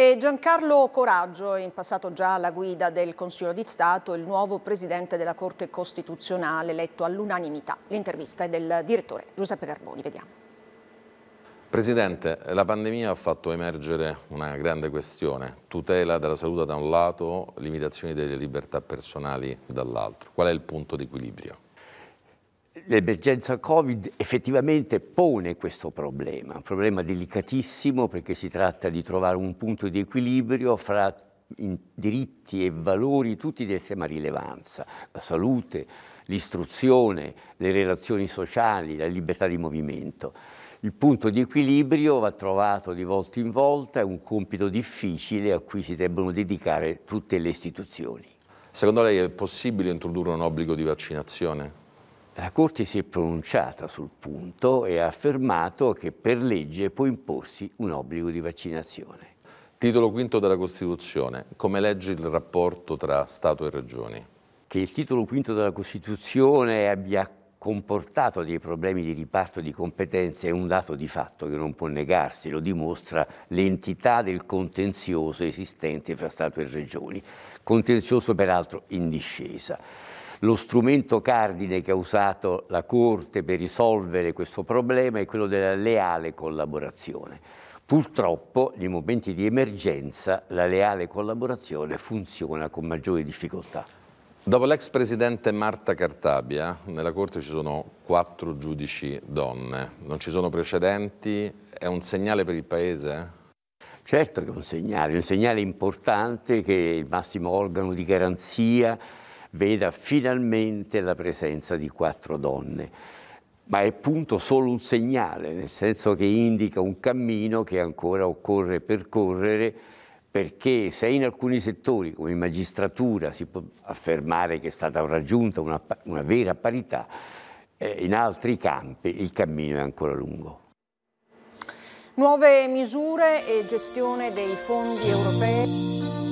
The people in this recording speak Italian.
E Giancarlo Coraggio, in passato già alla guida del Consiglio di Stato, il nuovo presidente della Corte Costituzionale, eletto all'unanimità. L'intervista è del direttore Giuseppe Garboni, vediamo. Presidente, la pandemia ha fatto emergere una grande questione, tutela della salute da un lato, limitazioni delle libertà personali dall'altro. Qual è il punto di equilibrio? L'emergenza Covid effettivamente pone questo problema, un problema delicatissimo perché si tratta di trovare un punto di equilibrio fra diritti e valori tutti di estrema rilevanza, la salute, l'istruzione, le relazioni sociali, la libertà di movimento. Il punto di equilibrio va trovato di volta in volta, è un compito difficile a cui si debbono dedicare tutte le istituzioni. Secondo lei è possibile introdurre un obbligo di vaccinazione? La Corte si è pronunciata sul punto e ha affermato che per legge può imporsi un obbligo di vaccinazione. Titolo quinto della Costituzione. Come legge il rapporto tra Stato e Regioni? Che il titolo quinto della Costituzione abbia comportato dei problemi di riparto di competenze è un dato di fatto che non può negarsi, lo dimostra l'entità del contenzioso esistente fra Stato e Regioni, contenzioso peraltro in discesa. Lo strumento cardine che ha usato la Corte per risolvere questo problema è quello della leale collaborazione. Purtroppo, nei momenti di emergenza, la leale collaborazione funziona con maggiori difficoltà. Dopo l'ex presidente Marta Cartabia, nella Corte ci sono quattro giudici donne. Non ci sono precedenti? È un segnale per il Paese? Certo che è un segnale, un segnale importante che è il massimo organo di garanzia veda finalmente la presenza di quattro donne. Ma è appunto solo un segnale, nel senso che indica un cammino che ancora occorre percorrere perché se in alcuni settori come in magistratura si può affermare che è stata raggiunta una, una vera parità, eh, in altri campi il cammino è ancora lungo. Nuove misure e gestione dei fondi europei.